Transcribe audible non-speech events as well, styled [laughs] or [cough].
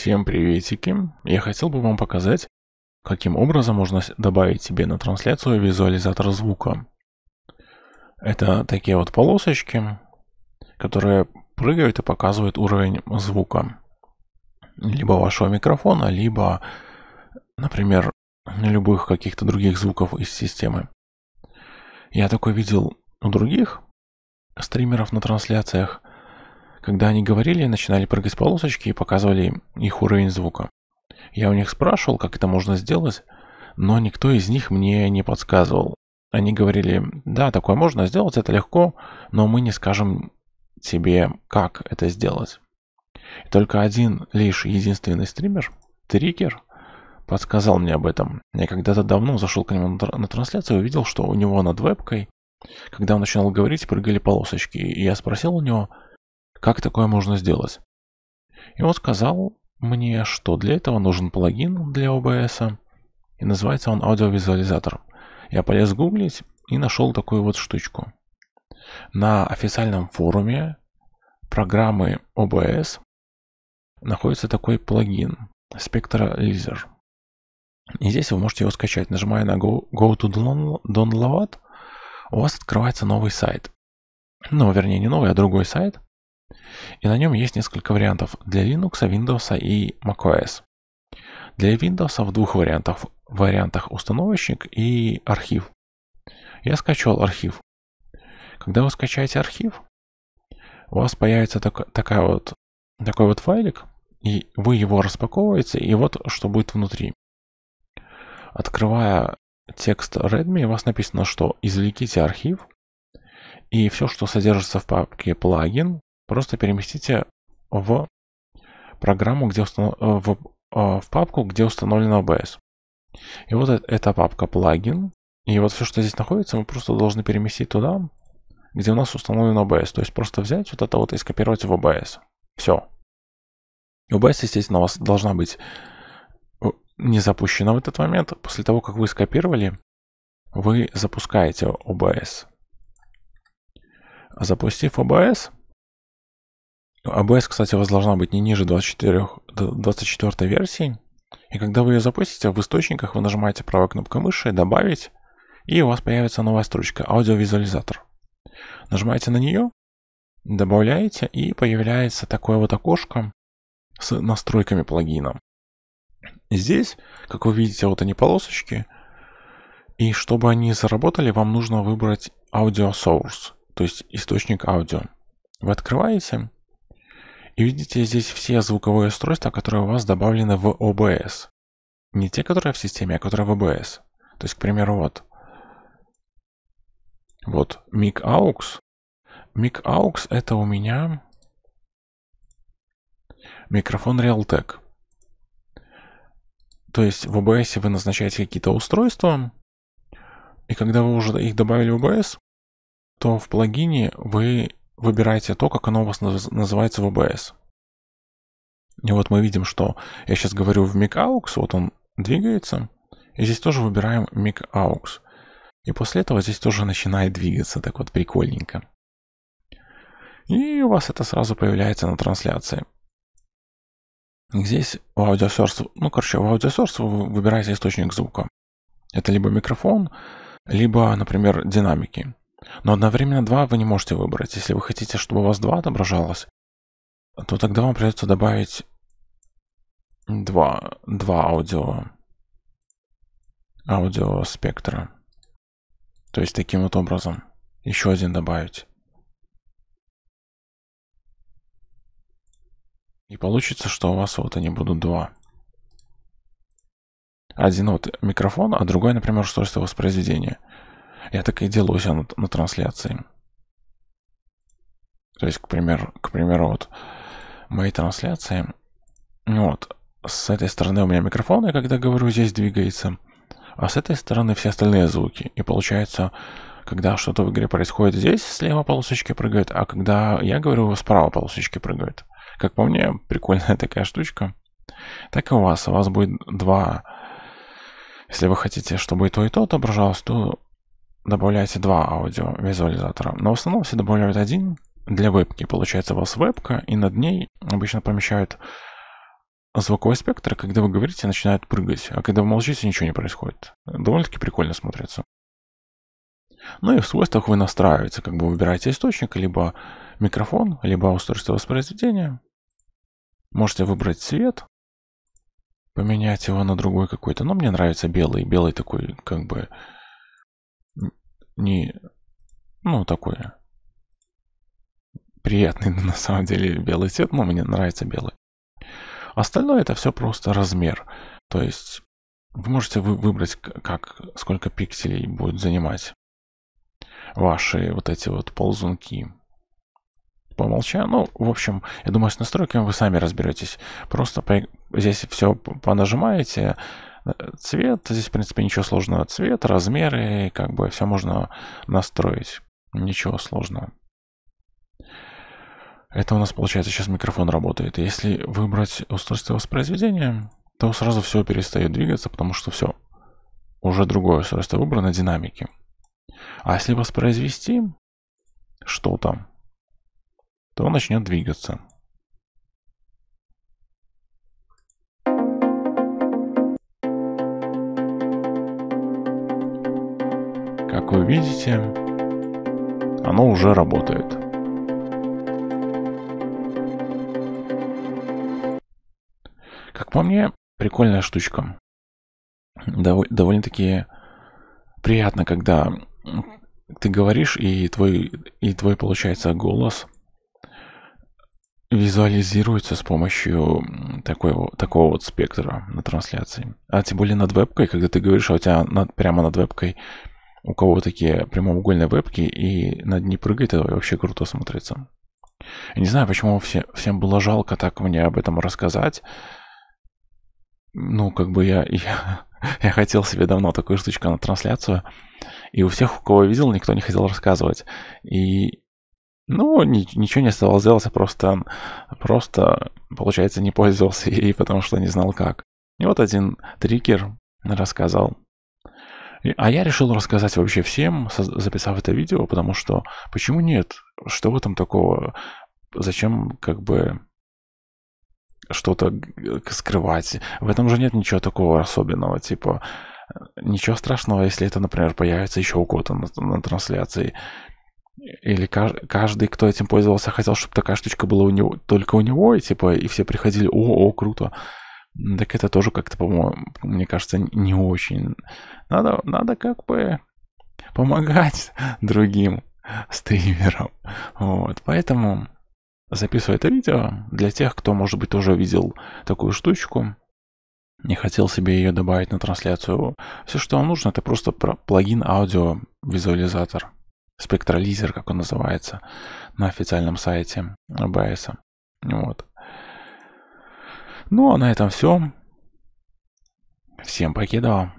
Всем приветики! Я хотел бы вам показать, каким образом можно добавить себе на трансляцию визуализатор звука. Это такие вот полосочки, которые прыгают и показывают уровень звука. Либо вашего микрофона, либо, например, любых каких-то других звуков из системы. Я такое видел у других стримеров на трансляциях, когда они говорили, начинали прыгать полосочки и показывали их уровень звука. Я у них спрашивал, как это можно сделать, но никто из них мне не подсказывал. Они говорили, да, такое можно сделать, это легко, но мы не скажем тебе, как это сделать. И только один лишь единственный стример, Трикер подсказал мне об этом. Я когда-то давно зашел к нему на трансляцию и увидел, что у него над вебкой, когда он начинал говорить, прыгали полосочки. И я спросил у него, как такое можно сделать? И он сказал мне, что для этого нужен плагин для OBS, и называется он аудиовизуализатор. Я полез гуглить и нашел такую вот штучку. На официальном форуме программы OBS находится такой плагин SpectraLizer, И здесь вы можете его скачать. Нажимая на Go, go to Download, у вас открывается новый сайт. Ну, вернее, не новый, а другой сайт – и на нем есть несколько вариантов для Linux, Windows и macOS. Для Windows в двух вариантах. В вариантах установочник и архив. Я скачал архив. Когда вы скачаете архив, у вас появится так, такая вот, такой вот файлик, и вы его распаковываете, и вот что будет внутри. Открывая текст Redmi, у вас написано, что извлеките архив, и все, что содержится в папке плагин, просто переместите в программу, где установ... Э, в, э, в папку, где установлен OBS. И вот эта папка плагин. И вот все, что здесь находится, мы просто должны переместить туда, где у нас установлен OBS. То есть просто взять вот это вот и скопировать в OBS. Все. OBS, естественно, у вас должна быть э, не запущена в этот момент. После того, как вы скопировали, вы запускаете OBS. Запустив OBS, ABS, а кстати, у вас должна быть не ниже 24, 24 версии. И когда вы ее запустите, в источниках вы нажимаете правой кнопкой мыши «Добавить», и у вас появится новая строчка «Аудиовизуализатор». Нажимаете на нее, добавляете, и появляется такое вот окошко с настройками плагина. Здесь, как вы видите, вот они полосочки. И чтобы они заработали, вам нужно выбрать аудио Source, то есть источник аудио. Вы открываете, и видите здесь все звуковые устройства, которые у вас добавлены в OBS. Не те, которые в системе, а которые в OBS. То есть, к примеру, вот. Вот Mic AUX. Mic AUX это у меня микрофон Realtek. То есть в OBS вы назначаете какие-то устройства, и когда вы уже их добавили в OBS, то в плагине вы выбирайте то, как оно у вас называется в OBS. И вот мы видим, что я сейчас говорю в MIG AUX, вот он двигается. И здесь тоже выбираем MIG AUX. И после этого здесь тоже начинает двигаться, так вот прикольненько. И у вас это сразу появляется на трансляции. Здесь в аудиосорс, ну короче, в аудиосорс вы выбираете источник звука. Это либо микрофон, либо, например, динамики. Но одновременно два вы не можете выбрать. Если вы хотите, чтобы у вас два отображалось, то тогда вам придется добавить два, два аудио, аудио спектра. То есть таким вот образом еще один добавить. И получится, что у вас вот они будут два. Один вот микрофон, а другой, например, устройство воспроизведения – я так и делаю себя на, на трансляции. То есть, к примеру, к примеру, вот мои трансляции. Вот, с этой стороны у меня микрофон, я когда говорю, здесь двигается. А с этой стороны все остальные звуки. И получается, когда что-то в игре происходит, здесь слева полосочки прыгают, а когда я говорю, справа полосочки прыгают. Как по мне, [laughs] прикольная такая штучка. Так и у вас. У вас будет два... Если вы хотите, чтобы и то, и то отображалось, то добавляете два аудиовизуализатора, но в основном все добавляют один. Для вебки получается у вас вебка, и над ней обычно помещают звуковой спектр, когда вы говорите, начинает прыгать, а когда вы молчите, ничего не происходит. Довольно-таки прикольно смотрится. Ну и в свойствах вы настраиваете, как бы выбираете источник, либо микрофон, либо устройство воспроизведения. Можете выбрать цвет, поменять его на другой какой-то. Но мне нравится белый. Белый такой, как бы, не, ну, такое приятный [laughs] на самом деле белый цвет, но мне нравится белый. Остальное это все просто размер. То есть вы можете выбрать, как, сколько пикселей будет занимать ваши вот эти вот ползунки по умолчанию. Ну, в общем, я думаю, с настройками вы сами разберетесь. Просто по... здесь все понажимаете, Цвет, здесь, в принципе, ничего сложного. Цвет, размеры, как бы все можно настроить. Ничего сложного. Это у нас получается сейчас микрофон работает. Если выбрать устройство воспроизведения, то сразу все перестает двигаться, потому что все, уже другое устройство выбрано, динамики. А если воспроизвести что-то, то он начнет двигаться. Как вы видите, оно уже работает. Как по мне, прикольная штучка. довольно-таки приятно, когда ты говоришь, и твой, и твой, получается, голос визуализируется с помощью такой, такого вот спектра на трансляции. А тем более над вебкой, когда ты говоришь, а у тебя над, прямо над вебкой у кого такие прямоугольные вебки, и над ней прыгает, это вообще круто смотрится. Я не знаю, почему все, всем было жалко так мне об этом рассказать. Ну, как бы я, [laughs] я, я хотел себе давно такую штучку на трансляцию. И у всех, у кого видел, никто не хотел рассказывать. И, ну, ни, ничего не оставалось делать, а просто, просто, получается, не пользовался ей, [laughs] потому что не знал как. И вот один триггер рассказал а я решил рассказать вообще всем, записав это видео, потому что почему нет? Что в этом такого? Зачем как бы что-то э, скрывать? В этом же нет ничего такого особенного, типа э, ничего страшного, если это, например, появится еще у кого-то на, на трансляции. Или каждый, кто этим пользовался, хотел, чтобы такая штучка была у него, только у него, и типа, и все приходили, о, о, круто. Так это тоже как-то, по-моему, мне кажется, не очень надо, надо как бы помогать [laughs] другим стримерам. Вот, поэтому записываю это видео для тех, кто, может быть, уже видел такую штучку. Не хотел себе ее добавить на трансляцию. Все, что вам нужно, это просто плагин аудио-визуализатор. Спектрализер, как он называется, на официальном сайте OBS. Вот. Ну, а на этом все. Всем покедова.